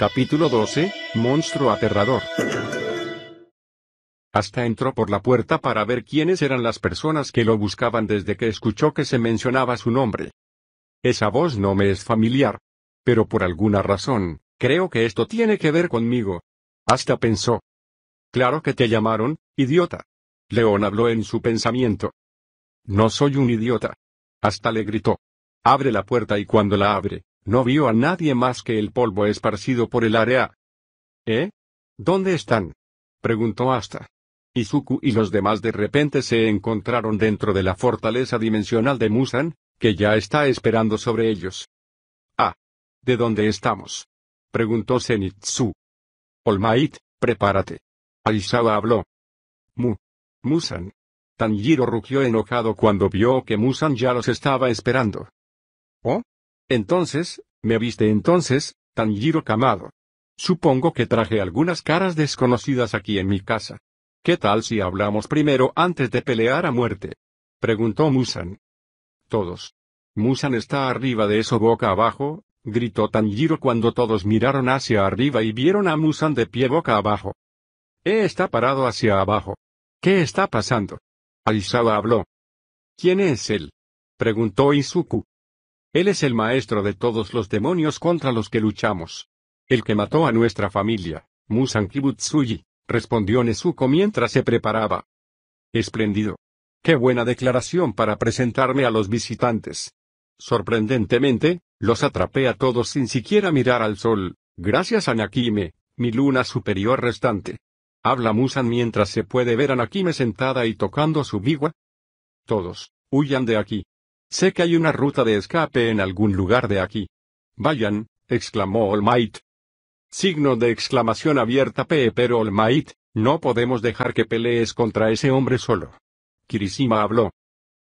Capítulo 12, Monstruo Aterrador. Hasta entró por la puerta para ver quiénes eran las personas que lo buscaban desde que escuchó que se mencionaba su nombre. Esa voz no me es familiar. Pero por alguna razón, creo que esto tiene que ver conmigo. Hasta pensó. Claro que te llamaron, idiota. León habló en su pensamiento. No soy un idiota. Hasta le gritó. Abre la puerta y cuando la abre, no vio a nadie más que el polvo esparcido por el área. ¿Eh? ¿Dónde están? preguntó Asta. Izuku y los demás de repente se encontraron dentro de la fortaleza dimensional de Musan, que ya está esperando sobre ellos. Ah. ¿De dónde estamos? preguntó Zenitsu. Olmait, prepárate. Aizawa habló. Mu. Musan. Tanjiro rugió enojado cuando vio que Musan ya los estaba esperando. ¿Oh? Entonces, me viste entonces, Tanjiro Kamado. Supongo que traje algunas caras desconocidas aquí en mi casa. ¿Qué tal si hablamos primero antes de pelear a muerte? preguntó Musan. Todos. Musan está arriba de eso boca abajo, gritó Tanjiro cuando todos miraron hacia arriba y vieron a Musan de pie boca abajo. E está parado hacia abajo. ¿Qué está pasando? Aizawa habló. ¿Quién es él? preguntó Izuku. Él es el maestro de todos los demonios contra los que luchamos. El que mató a nuestra familia, Musan Kibutsuji, respondió Nezuko mientras se preparaba. Espléndido. Qué buena declaración para presentarme a los visitantes. Sorprendentemente, los atrapé a todos sin siquiera mirar al sol, gracias a Nakime, mi luna superior restante. Habla Musan mientras se puede ver a Nakime sentada y tocando su bigua. Todos, huyan de aquí. Sé que hay una ruta de escape en algún lugar de aquí. Vayan, exclamó All Might. Signo de exclamación abierta P. Pero All Might, no podemos dejar que pelees contra ese hombre solo. Kirishima habló.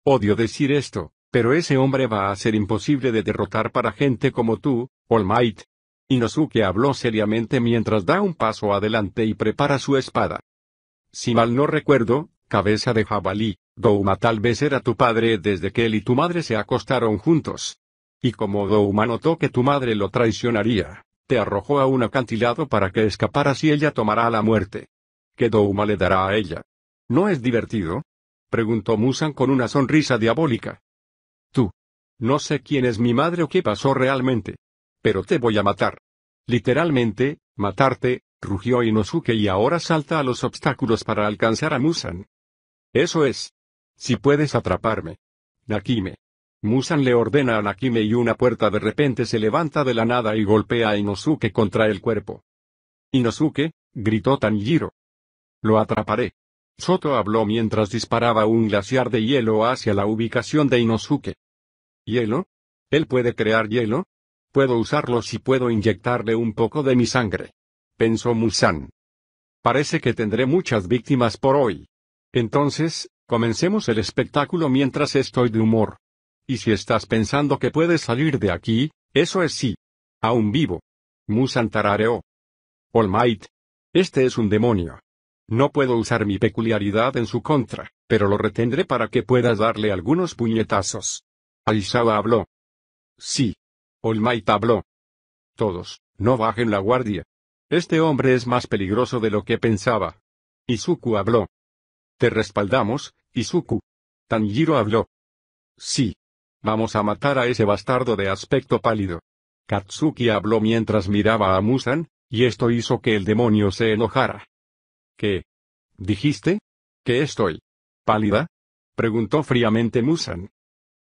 Odio decir esto, pero ese hombre va a ser imposible de derrotar para gente como tú, All Might. Inosuke habló seriamente mientras da un paso adelante y prepara su espada. Si mal no recuerdo, cabeza de jabalí. Douma tal vez era tu padre desde que él y tu madre se acostaron juntos. Y como Douma notó que tu madre lo traicionaría, te arrojó a un acantilado para que escaparas y ella tomará la muerte. ¿Qué Douma le dará a ella? ¿No es divertido? preguntó Musan con una sonrisa diabólica. Tú. No sé quién es mi madre o qué pasó realmente. Pero te voy a matar. Literalmente, matarte, rugió Inosuke y ahora salta a los obstáculos para alcanzar a Musan. Eso es. Si puedes atraparme. Nakime. Musan le ordena a Nakime y una puerta de repente se levanta de la nada y golpea a Inosuke contra el cuerpo. Inosuke, gritó Tanjiro. Lo atraparé. Soto habló mientras disparaba un glaciar de hielo hacia la ubicación de Inosuke. ¿Hielo? ¿Él puede crear hielo? Puedo usarlo si puedo inyectarle un poco de mi sangre. Pensó Musan. Parece que tendré muchas víctimas por hoy. Entonces, Comencemos el espectáculo mientras estoy de humor. Y si estás pensando que puedes salir de aquí, eso es sí. Aún vivo. Musantarareo. tarareó. Might. Este es un demonio. No puedo usar mi peculiaridad en su contra, pero lo retendré para que puedas darle algunos puñetazos. Aizawa habló. Sí. All habló. Todos, no bajen la guardia. Este hombre es más peligroso de lo que pensaba. Izuku habló. Te respaldamos, Izuku. Tanjiro habló. Sí. Vamos a matar a ese bastardo de aspecto pálido. Katsuki habló mientras miraba a Musan, y esto hizo que el demonio se enojara. ¿Qué? ¿Dijiste? ¿Que estoy? ¿Pálida? preguntó fríamente Musan.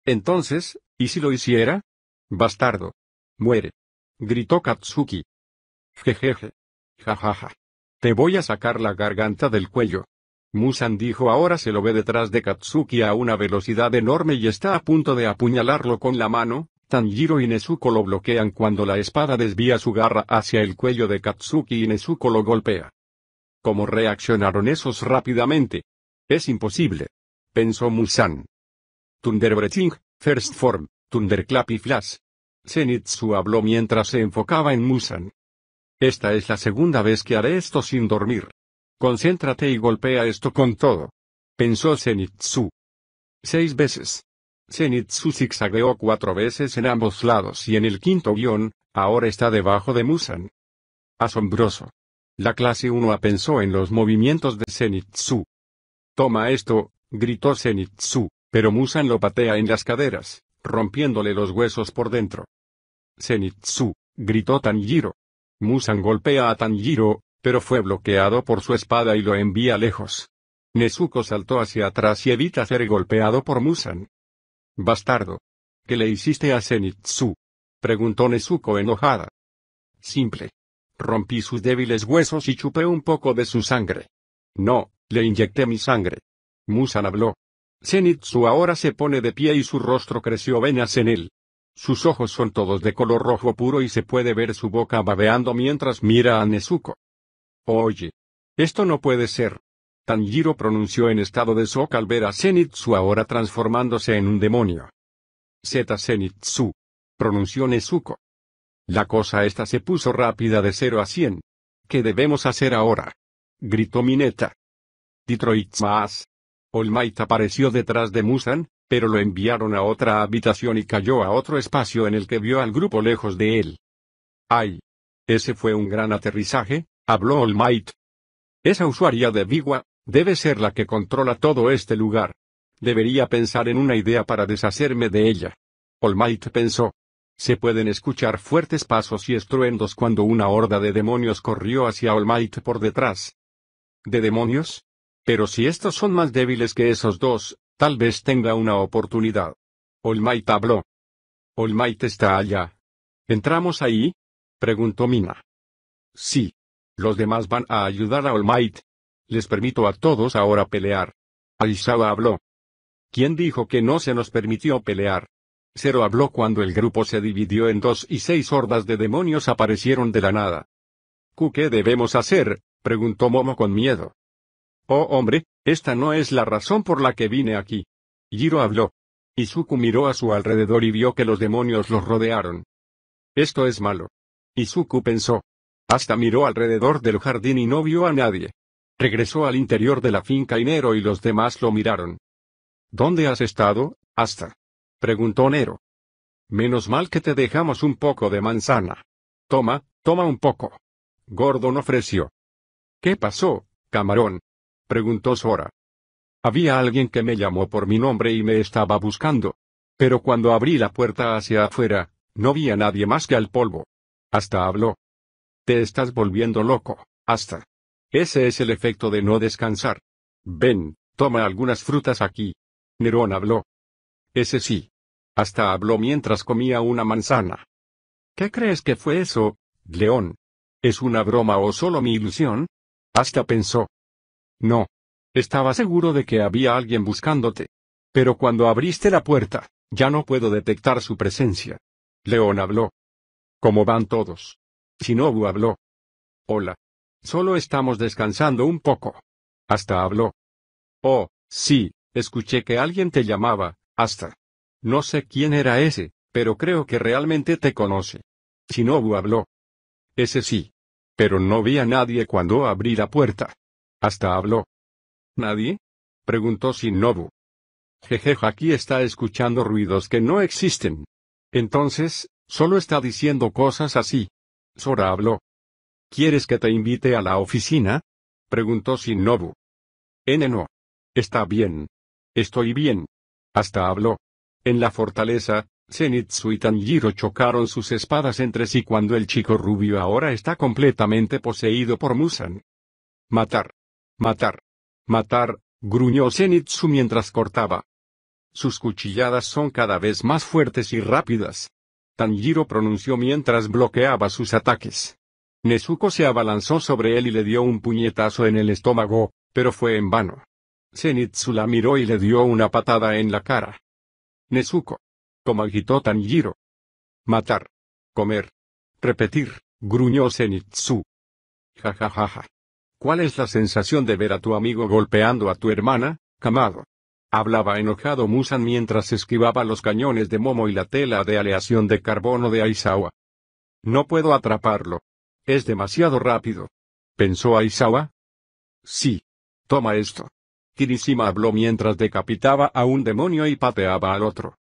Entonces, ¿y si lo hiciera? Bastardo. Muere. gritó Katsuki. Jejeje. Jajaja. Te voy a sacar la garganta del cuello. Musan dijo ahora se lo ve detrás de Katsuki a una velocidad enorme y está a punto de apuñalarlo con la mano, Tanjiro y Nezuko lo bloquean cuando la espada desvía su garra hacia el cuello de Katsuki y Nezuko lo golpea. ¿Cómo reaccionaron esos rápidamente? Es imposible. Pensó Musan. Thunderbreching, First Form, Thunderclap y Flash. Zenitsu habló mientras se enfocaba en Musan. Esta es la segunda vez que haré esto sin dormir. Concéntrate y golpea esto con todo. Pensó Zenitsu. Seis veces. Zenitsu zigzagueó cuatro veces en ambos lados y en el quinto guión, ahora está debajo de Musan. Asombroso. La clase 1 pensó en los movimientos de Zenitsu. Toma esto, gritó Zenitsu, pero Musan lo patea en las caderas, rompiéndole los huesos por dentro. Zenitsu, gritó Tanjiro. Musan golpea a Tanjiro, pero fue bloqueado por su espada y lo envía lejos. Nezuko saltó hacia atrás y evita ser golpeado por Musan. Bastardo. ¿Qué le hiciste a Zenitsu? preguntó Nezuko enojada. Simple. Rompí sus débiles huesos y chupé un poco de su sangre. No, le inyecté mi sangre. Musan habló. Zenitsu ahora se pone de pie y su rostro creció venas en él. Sus ojos son todos de color rojo puro y se puede ver su boca babeando mientras mira a Nezuko. Oye. Esto no puede ser. Tanjiro pronunció en estado de shock al ver a Zenitsu ahora transformándose en un demonio. Zeta Zenitsu. Pronunció Nezuko. La cosa esta se puso rápida de 0 a 100. ¿Qué debemos hacer ahora? Gritó Mineta. Detroit más. Olmait apareció detrás de Musan, pero lo enviaron a otra habitación y cayó a otro espacio en el que vio al grupo lejos de él. ¡Ay! Ese fue un gran aterrizaje, habló All Might. Esa usuaria de Vigua, debe ser la que controla todo este lugar. Debería pensar en una idea para deshacerme de ella. All Might pensó. Se pueden escuchar fuertes pasos y estruendos cuando una horda de demonios corrió hacia All Might por detrás. ¿De demonios? Pero si estos son más débiles que esos dos, tal vez tenga una oportunidad. All Might habló. All está allá. ¿Entramos ahí? preguntó Mina. Sí. Los demás van a ayudar a All Might. Les permito a todos ahora pelear. Aizawa habló. ¿Quién dijo que no se nos permitió pelear? Zero habló cuando el grupo se dividió en dos y seis hordas de demonios aparecieron de la nada. ¿Qué debemos hacer? preguntó Momo con miedo. Oh hombre, esta no es la razón por la que vine aquí. Jiro habló. Izuku miró a su alrededor y vio que los demonios los rodearon. Esto es malo. Izuku pensó. Hasta miró alrededor del jardín y no vio a nadie. Regresó al interior de la finca y Nero y los demás lo miraron. ¿Dónde has estado, Hasta? preguntó Nero. Menos mal que te dejamos un poco de manzana. Toma, toma un poco. Gordon ofreció. ¿Qué pasó, camarón? preguntó Sora. Había alguien que me llamó por mi nombre y me estaba buscando. Pero cuando abrí la puerta hacia afuera, no vi a nadie más que al polvo. Hasta habló. Te estás volviendo loco. Hasta. Ese es el efecto de no descansar. Ven, toma algunas frutas aquí. Nerón habló. Ese sí. Hasta habló mientras comía una manzana. ¿Qué crees que fue eso, León? ¿Es una broma o solo mi ilusión? Hasta pensó. No. Estaba seguro de que había alguien buscándote. Pero cuando abriste la puerta, ya no puedo detectar su presencia. León habló. ¿Cómo van todos? Shinobu habló. Hola. Solo estamos descansando un poco. Hasta habló. Oh, sí, escuché que alguien te llamaba, hasta. No sé quién era ese, pero creo que realmente te conoce. Shinobu habló. Ese sí. Pero no vi a nadie cuando abrí la puerta. Hasta habló. ¿Nadie? preguntó Shinobu. Jeje, aquí está escuchando ruidos que no existen. Entonces, solo está diciendo cosas así. Sora habló. ¿Quieres que te invite a la oficina? preguntó Shinobu. N Está bien. Estoy bien. Hasta habló. En la fortaleza, Zenitsu y Tanjiro chocaron sus espadas entre sí cuando el chico rubio ahora está completamente poseído por Musan. Matar. Matar. Matar, gruñó Zenitsu mientras cortaba. Sus cuchilladas son cada vez más fuertes y rápidas. Tanjiro pronunció mientras bloqueaba sus ataques. Nezuko se abalanzó sobre él y le dio un puñetazo en el estómago, pero fue en vano. Zenitsu la miró y le dio una patada en la cara. Nezuko. Como agitó Tanjiro. Matar. Comer. Repetir, gruñó Zenitsu. Ja ja ja ja. ¿Cuál es la sensación de ver a tu amigo golpeando a tu hermana, Kamado? Hablaba enojado Musan mientras esquivaba los cañones de Momo y la tela de aleación de carbono de Aizawa. No puedo atraparlo. Es demasiado rápido. ¿Pensó Aizawa? Sí. Toma esto. Kirishima habló mientras decapitaba a un demonio y pateaba al otro.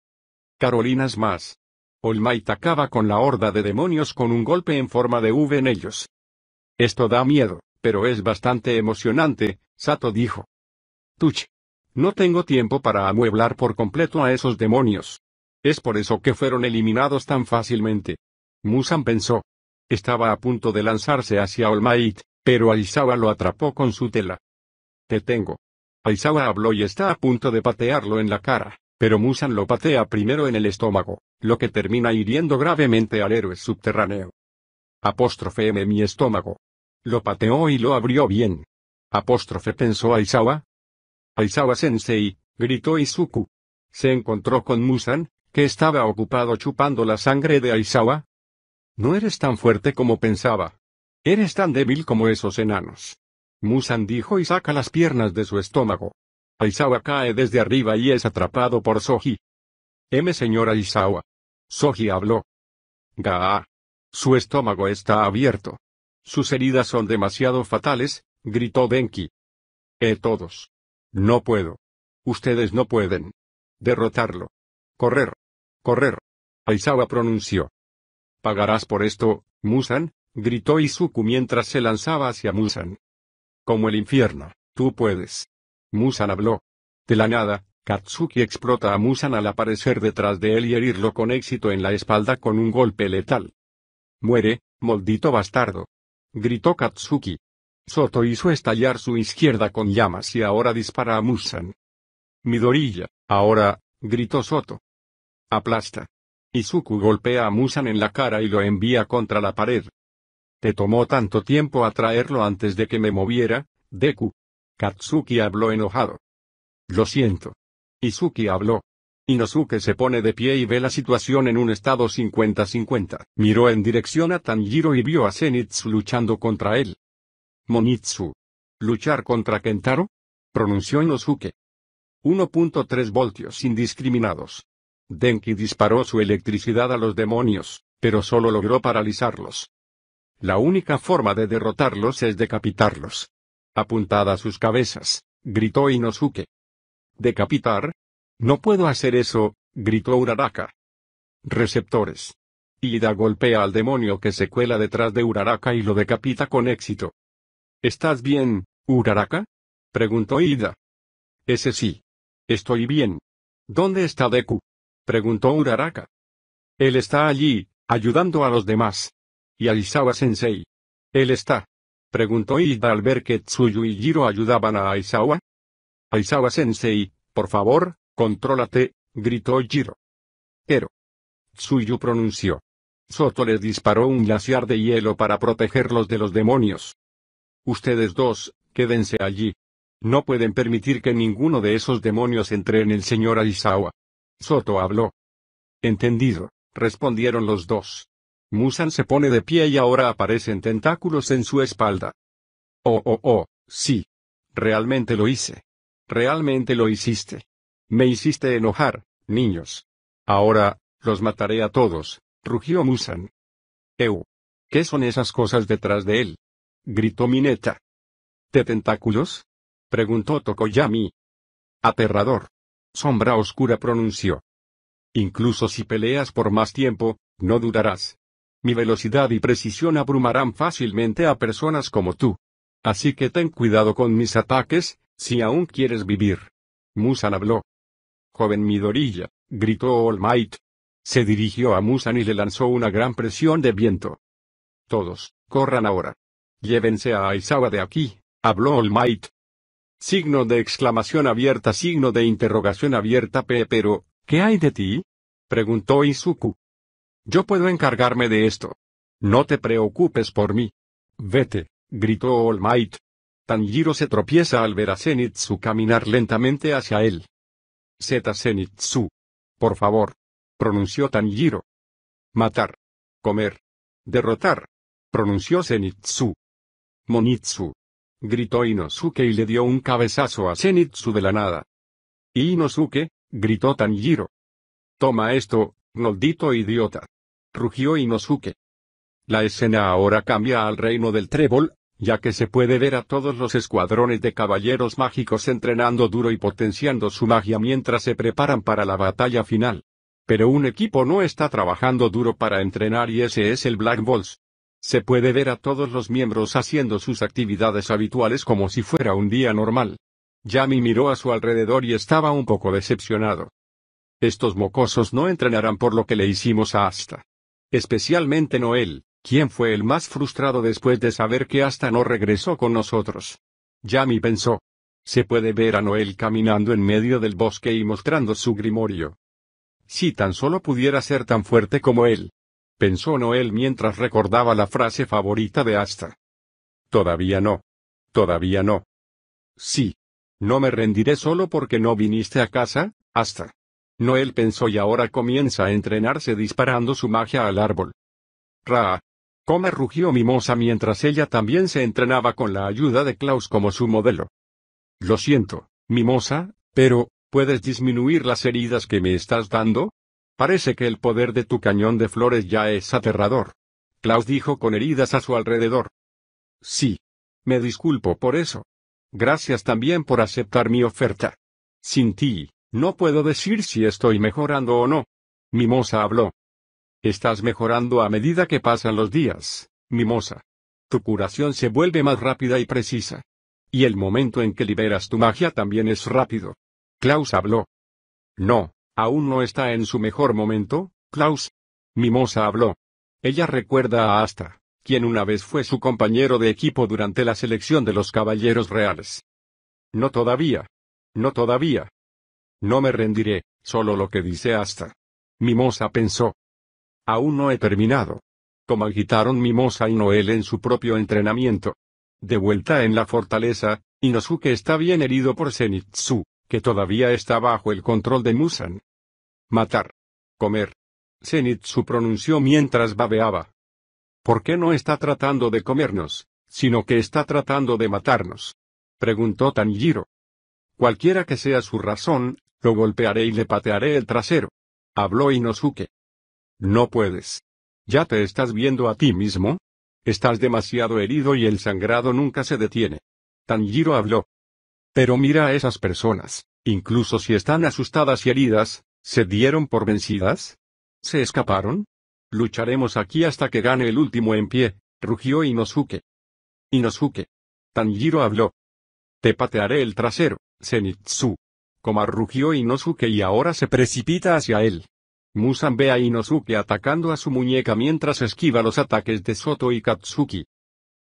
Carolinas más. y tacaba con la horda de demonios con un golpe en forma de V en ellos. Esto da miedo, pero es bastante emocionante, Sato dijo. Tuche. No tengo tiempo para amueblar por completo a esos demonios. Es por eso que fueron eliminados tan fácilmente. Musan pensó. Estaba a punto de lanzarse hacia Olmaid, pero Aizawa lo atrapó con su tela. Te tengo. Aizawa habló y está a punto de patearlo en la cara, pero Musan lo patea primero en el estómago, lo que termina hiriendo gravemente al héroe subterráneo. Apóstrofe mi estómago. Lo pateó y lo abrió bien. Apóstrofe pensó Aizawa, Aizawa-sensei, gritó Izuku. Se encontró con Musan, que estaba ocupado chupando la sangre de Aizawa. No eres tan fuerte como pensaba. Eres tan débil como esos enanos. Musan dijo y saca las piernas de su estómago. Aizawa cae desde arriba y es atrapado por Soji. M. Señor Aizawa. Soji habló. Gaa. Su estómago está abierto. Sus heridas son demasiado fatales, gritó Denki. Eh todos. No puedo. Ustedes no pueden. Derrotarlo. Correr. Correr. Aizawa pronunció. Pagarás por esto, Musan, gritó Izuku mientras se lanzaba hacia Musan. Como el infierno, tú puedes. Musan habló. De la nada, Katsuki explota a Musan al aparecer detrás de él y herirlo con éxito en la espalda con un golpe letal. Muere, maldito bastardo. Gritó Katsuki. Soto hizo estallar su izquierda con llamas y ahora dispara a Musan. Midorilla, ahora, gritó Soto. Aplasta. Izuku golpea a Musan en la cara y lo envía contra la pared. Te tomó tanto tiempo atraerlo antes de que me moviera, Deku. Katsuki habló enojado. Lo siento. Izuki habló. Inosuke se pone de pie y ve la situación en un estado 50-50. Miró en dirección a Tanjiro y vio a Zenitsu luchando contra él. Monitsu. Luchar contra Kentaro? Pronunció Inosuke. 1.3 voltios indiscriminados. Denki disparó su electricidad a los demonios, pero solo logró paralizarlos. La única forma de derrotarlos es decapitarlos. Apuntada a sus cabezas, gritó Inosuke. ¿Decapitar? No puedo hacer eso, gritó Uraraka. Receptores. Ida golpea al demonio que se cuela detrás de Uraraka y lo decapita con éxito. ¿Estás bien, Uraraka? preguntó Ida. Ese sí. Estoy bien. ¿Dónde está Deku? preguntó Uraraka. Él está allí, ayudando a los demás. Y a Aizawa-sensei. Él está. preguntó Ida al ver que Tsuyu y Jiro ayudaban a Aizawa. Aizawa-sensei, por favor, contrólate, gritó Jiro. Ero. Tsuyu pronunció. Soto les disparó un glaciar de hielo para protegerlos de los demonios. Ustedes dos, quédense allí. No pueden permitir que ninguno de esos demonios entre en el señor Aizawa. Soto habló. Entendido, respondieron los dos. Musan se pone de pie y ahora aparecen tentáculos en su espalda. Oh, oh, oh, sí. Realmente lo hice. Realmente lo hiciste. Me hiciste enojar, niños. Ahora, los mataré a todos, rugió Musan. Eu. ¿Qué son esas cosas detrás de él? gritó Mineta. ¿Te tentáculos? preguntó Tokoyami. Aterrador. Sombra oscura pronunció. Incluso si peleas por más tiempo, no dudarás. Mi velocidad y precisión abrumarán fácilmente a personas como tú. Así que ten cuidado con mis ataques, si aún quieres vivir. Musan habló. Joven Midorilla, gritó All Might. Se dirigió a Musan y le lanzó una gran presión de viento. Todos, corran ahora. Llévense a Aizawa de aquí, habló All Might. Signo de exclamación abierta, signo de interrogación abierta, P. Pero, ¿qué hay de ti? preguntó Izuku. Yo puedo encargarme de esto. No te preocupes por mí. Vete, gritó All Might. Tanjiro se tropieza al ver a Zenitsu caminar lentamente hacia él. Zeta Zenitsu. Por favor. pronunció Tanjiro. Matar. Comer. Derrotar. pronunció Zenitsu. Monitsu. Gritó Inosuke y le dio un cabezazo a Zenitsu de la nada. Inosuke, gritó Tanjiro. Toma esto, maldito idiota. Rugió Inosuke. La escena ahora cambia al reino del trébol, ya que se puede ver a todos los escuadrones de caballeros mágicos entrenando duro y potenciando su magia mientras se preparan para la batalla final. Pero un equipo no está trabajando duro para entrenar y ese es el Black Balls. Se puede ver a todos los miembros haciendo sus actividades habituales como si fuera un día normal. Yami miró a su alrededor y estaba un poco decepcionado. Estos mocosos no entrenarán por lo que le hicimos a Asta. Especialmente Noel, quien fue el más frustrado después de saber que Asta no regresó con nosotros. Yami pensó. Se puede ver a Noel caminando en medio del bosque y mostrando su grimorio. Si tan solo pudiera ser tan fuerte como él, pensó Noel mientras recordaba la frase favorita de Asta. Todavía no. Todavía no. Sí. No me rendiré solo porque no viniste a casa, Asta. Noel pensó y ahora comienza a entrenarse disparando su magia al árbol. Ra. Come rugió Mimosa mientras ella también se entrenaba con la ayuda de Klaus como su modelo. Lo siento, Mimosa, pero, ¿puedes disminuir las heridas que me estás dando? Parece que el poder de tu cañón de flores ya es aterrador. Klaus dijo con heridas a su alrededor. Sí. Me disculpo por eso. Gracias también por aceptar mi oferta. Sin ti, no puedo decir si estoy mejorando o no. Mimosa habló. Estás mejorando a medida que pasan los días, Mimosa. Tu curación se vuelve más rápida y precisa. Y el momento en que liberas tu magia también es rápido. Klaus habló. No, ¿Aún no está en su mejor momento, Klaus? Mimosa habló. Ella recuerda a Asta, quien una vez fue su compañero de equipo durante la selección de los caballeros reales. No todavía. No todavía. No me rendiré, solo lo que dice Asta. Mimosa pensó. Aún no he terminado. Como agitaron Mimosa y Noel en su propio entrenamiento. De vuelta en la fortaleza, Inosuke está bien herido por Zenitsu, que todavía está bajo el control de Musan. Matar. Comer. Zenitsu pronunció mientras babeaba. ¿Por qué no está tratando de comernos, sino que está tratando de matarnos? preguntó Tanjiro. Cualquiera que sea su razón, lo golpearé y le patearé el trasero. Habló Inosuke. No puedes. ¿Ya te estás viendo a ti mismo? Estás demasiado herido y el sangrado nunca se detiene. Tanjiro habló. Pero mira a esas personas, incluso si están asustadas y heridas, ¿se dieron por vencidas? ¿Se escaparon? Lucharemos aquí hasta que gane el último en pie, rugió Inosuke. Inosuke. Tanjiro habló. Te patearé el trasero, Zenitsu. Koma rugió Inosuke y ahora se precipita hacia él. Musan ve a Inosuke atacando a su muñeca mientras esquiva los ataques de Soto y Katsuki.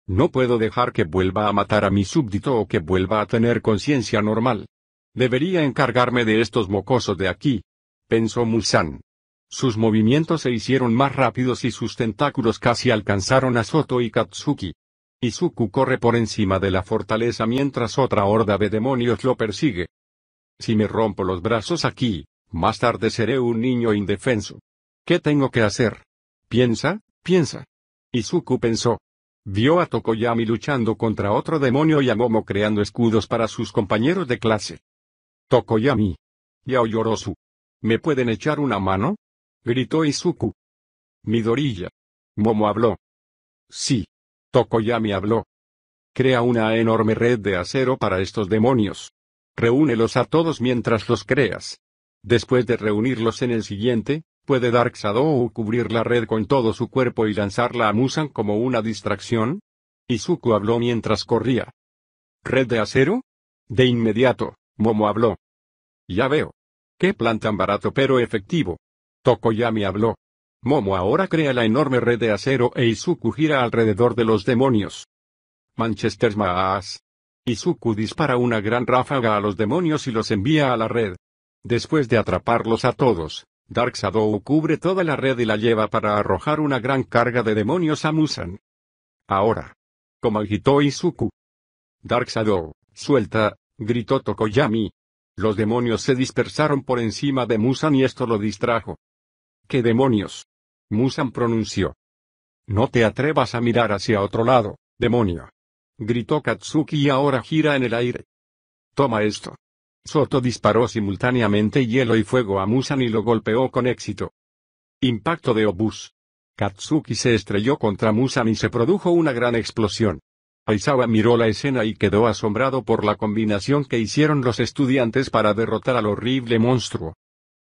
No puedo dejar que vuelva a matar a mi súbdito o que vuelva a tener conciencia normal. Debería encargarme de estos mocosos de aquí. Pensó Musan. Sus movimientos se hicieron más rápidos y sus tentáculos casi alcanzaron a Soto y Katsuki. Izuku corre por encima de la fortaleza mientras otra horda de demonios lo persigue. Si me rompo los brazos aquí, más tarde seré un niño indefenso. ¿Qué tengo que hacer? Piensa, piensa. Izuku pensó. Vio a Tokoyami luchando contra otro demonio y a Momo creando escudos para sus compañeros de clase. Tokoyami. Yaoyorosu. ¿Me pueden echar una mano? gritó Izuku. Midorilla. Momo habló. Sí. Tokoyami habló. Crea una enorme red de acero para estos demonios. Reúnelos a todos mientras los creas. Después de reunirlos en el siguiente, ¿Puede Dark o cubrir la red con todo su cuerpo y lanzarla a Musan como una distracción? Izuku habló mientras corría. ¿Red de acero? De inmediato, Momo habló. Ya veo. Qué plan tan barato pero efectivo. Tokoyami habló. Momo ahora crea la enorme red de acero e Izuku gira alrededor de los demonios. Manchester Maas. Izuku dispara una gran ráfaga a los demonios y los envía a la red. Después de atraparlos a todos, Dark Shadow cubre toda la red y la lleva para arrojar una gran carga de demonios a Musan. Ahora. Como agito Izuku. Dark Shadow, suelta, gritó Tokoyami. Los demonios se dispersaron por encima de Musan y esto lo distrajo. ¿Qué demonios? Musan pronunció. No te atrevas a mirar hacia otro lado, demonio. Gritó Katsuki y ahora gira en el aire. Toma esto. Soto disparó simultáneamente hielo y fuego a Musan y lo golpeó con éxito. Impacto de obús. Katsuki se estrelló contra Musan y se produjo una gran explosión. Aizawa miró la escena y quedó asombrado por la combinación que hicieron los estudiantes para derrotar al horrible monstruo.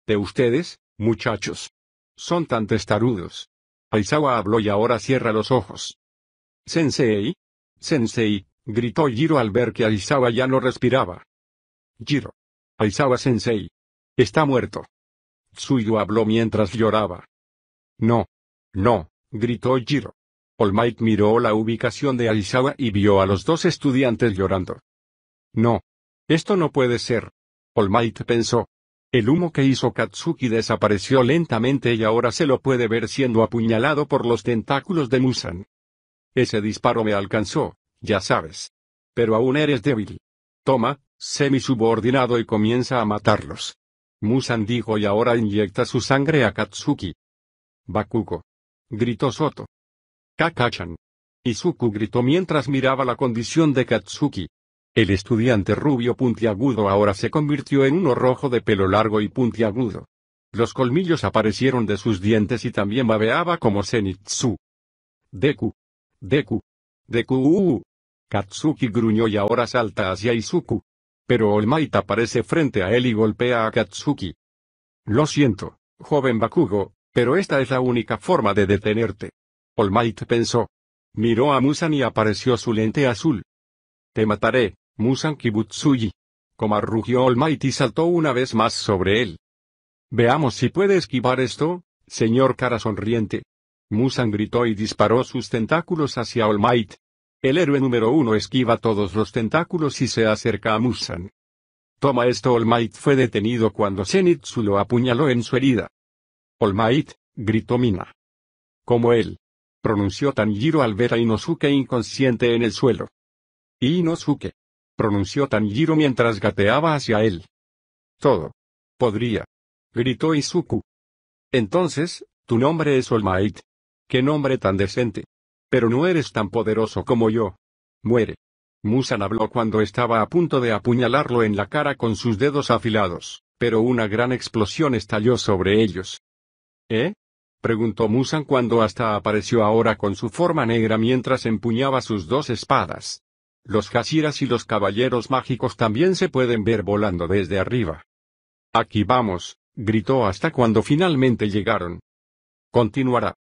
De ustedes, muchachos. Son tan testarudos. Aizawa habló y ahora cierra los ojos. Sensei. Sensei, gritó Jiro al ver que Aizawa ya no respiraba. Jiro. Aizawa sensei. Está muerto. Tsuyu habló mientras lloraba. No. No, gritó Jiro. All Might miró la ubicación de Aizawa y vio a los dos estudiantes llorando. No. Esto no puede ser. All Might pensó. El humo que hizo Katsuki desapareció lentamente y ahora se lo puede ver siendo apuñalado por los tentáculos de Musan. Ese disparo me alcanzó, ya sabes. Pero aún eres débil. Toma, semi subordinado y comienza a matarlos. Musan dijo y ahora inyecta su sangre a Katsuki. Bakuko. Gritó Soto. Kakachan. Izuku gritó mientras miraba la condición de Katsuki. El estudiante rubio puntiagudo ahora se convirtió en uno rojo de pelo largo y puntiagudo. Los colmillos aparecieron de sus dientes y también babeaba como Zenitsu. Deku. Deku. Deku. Uh, uh, uh. Katsuki gruñó y ahora salta hacia Izuku pero Olmaita aparece frente a él y golpea a Katsuki. Lo siento, joven Bakugo, pero esta es la única forma de detenerte. All Might pensó. Miró a Musan y apareció su lente azul. Te mataré, Musan Kibutsuji. Como rugió All y saltó una vez más sobre él. Veamos si puede esquivar esto, señor cara sonriente. Musan gritó y disparó sus tentáculos hacia All el héroe número uno esquiva todos los tentáculos y se acerca a Musan. Toma esto Olmait fue detenido cuando Zenitsu lo apuñaló en su herida. Olmait, gritó Mina. Como él. Pronunció Tanjiro al ver a Inosuke inconsciente en el suelo. Inosuke. Pronunció Tanjiro mientras gateaba hacia él. Todo. Podría. Gritó Izuku. Entonces, tu nombre es Olmait. Qué nombre tan decente. Pero no eres tan poderoso como yo. Muere. Musan habló cuando estaba a punto de apuñalarlo en la cara con sus dedos afilados, pero una gran explosión estalló sobre ellos. ¿Eh? preguntó Musan cuando hasta apareció ahora con su forma negra mientras empuñaba sus dos espadas. Los Hashiras y los caballeros mágicos también se pueden ver volando desde arriba. Aquí vamos, gritó hasta cuando finalmente llegaron. Continuará.